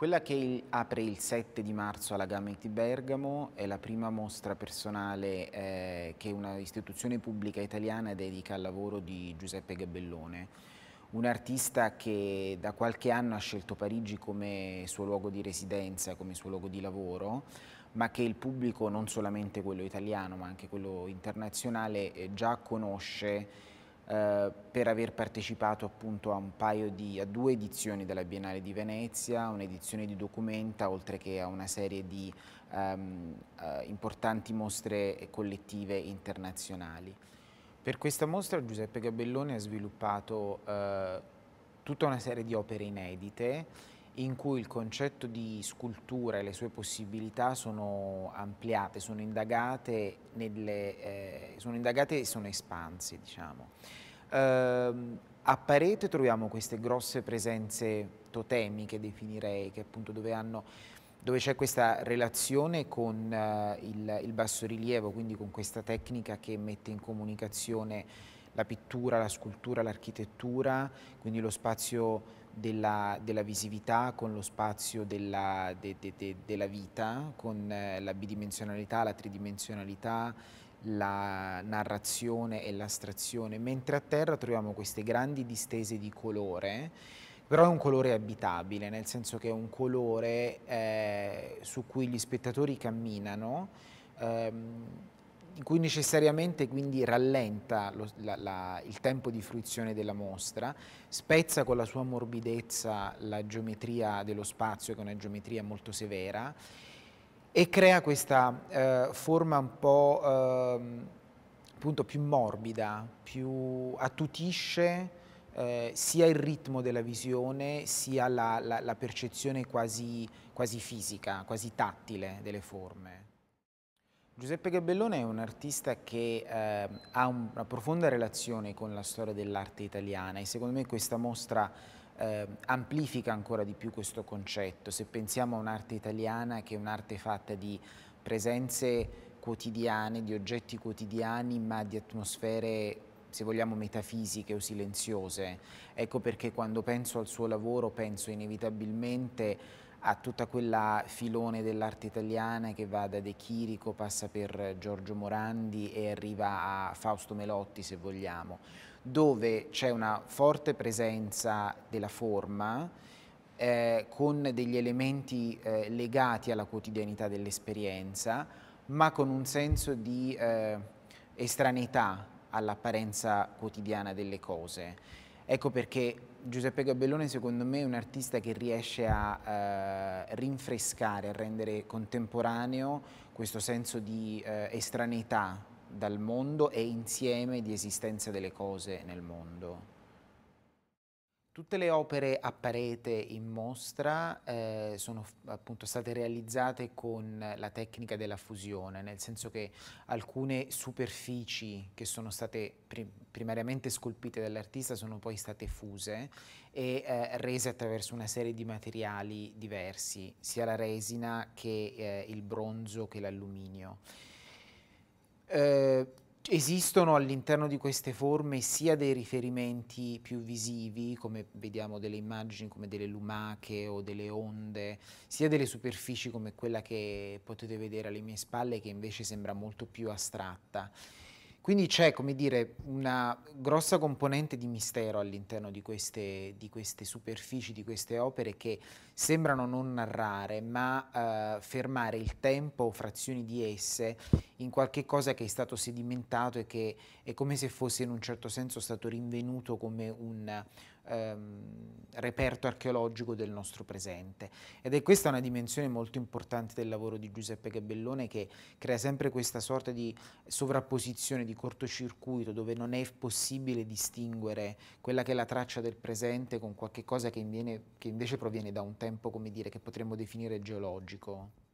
Quella che apre il 7 di marzo alla Gamma di Bergamo è la prima mostra personale eh, che un'istituzione pubblica italiana dedica al lavoro di Giuseppe Gabellone, un artista che da qualche anno ha scelto Parigi come suo luogo di residenza, come suo luogo di lavoro, ma che il pubblico, non solamente quello italiano ma anche quello internazionale, eh, già conosce eh, per aver partecipato appunto a, di, a due edizioni della Biennale di Venezia, un'edizione di documenta oltre che a una serie di ehm, eh, importanti mostre collettive internazionali. Per questa mostra Giuseppe Gabellone ha sviluppato eh, tutta una serie di opere inedite in cui il concetto di scultura e le sue possibilità sono ampliate, sono indagate, nelle, eh, sono indagate e sono espanse. Diciamo. Eh, a Parete troviamo queste grosse presenze totemiche, definirei, che appunto dove hanno dove c'è questa relazione con eh, il, il bassorilievo, quindi con questa tecnica che mette in comunicazione la pittura, la scultura, l'architettura, quindi lo spazio della, della visività con lo spazio della, de, de, de, della vita, con eh, la bidimensionalità, la tridimensionalità, la narrazione e l'astrazione, mentre a terra troviamo queste grandi distese di colore, però è un colore abitabile, nel senso che è un colore eh, su cui gli spettatori camminano, ehm, in cui necessariamente quindi rallenta lo, la, la, il tempo di fruizione della mostra, spezza con la sua morbidezza la geometria dello spazio, che è una geometria molto severa, e crea questa eh, forma un po' eh, appunto più morbida, più attutisce eh, sia il ritmo della visione sia la, la percezione quasi, quasi fisica, quasi tattile delle forme. Giuseppe Gabellone è un artista che eh, ha una profonda relazione con la storia dell'arte italiana e secondo me questa mostra eh, amplifica ancora di più questo concetto. Se pensiamo a un'arte italiana che è un'arte fatta di presenze quotidiane, di oggetti quotidiani, ma di atmosfere se vogliamo metafisiche o silenziose. Ecco perché quando penso al suo lavoro penso inevitabilmente a tutta quella filone dell'arte italiana che va da De Chirico, passa per Giorgio Morandi e arriva a Fausto Melotti se vogliamo, dove c'è una forte presenza della forma eh, con degli elementi eh, legati alla quotidianità dell'esperienza, ma con un senso di eh, estraneità all'apparenza quotidiana delle cose. Ecco perché Giuseppe Gabellone secondo me è un artista che riesce a eh, rinfrescare, a rendere contemporaneo questo senso di eh, estraneità dal mondo e insieme di esistenza delle cose nel mondo. Tutte le opere a parete in mostra eh, sono appunto state realizzate con la tecnica della fusione, nel senso che alcune superfici che sono state prim primariamente scolpite dall'artista sono poi state fuse e eh, rese attraverso una serie di materiali diversi, sia la resina che eh, il bronzo che l'alluminio. Eh, Esistono all'interno di queste forme sia dei riferimenti più visivi, come vediamo delle immagini come delle lumache o delle onde, sia delle superfici come quella che potete vedere alle mie spalle che invece sembra molto più astratta. Quindi c'è, come dire, una grossa componente di mistero all'interno di queste, di queste, superfici, di queste opere che sembrano non narrare, ma eh, fermare il tempo o frazioni di esse in qualche cosa che è stato sedimentato e che è come se fosse in un certo senso stato rinvenuto come un ehm, reperto archeologico del nostro presente. Ed è questa una dimensione molto importante del lavoro di Giuseppe Gabellone che crea sempre questa sorta di sovrapposizione, di cortocircuito, dove non è possibile distinguere quella che è la traccia del presente con qualche cosa che, inviene, che invece proviene da un tempo, come dire, che potremmo definire geologico.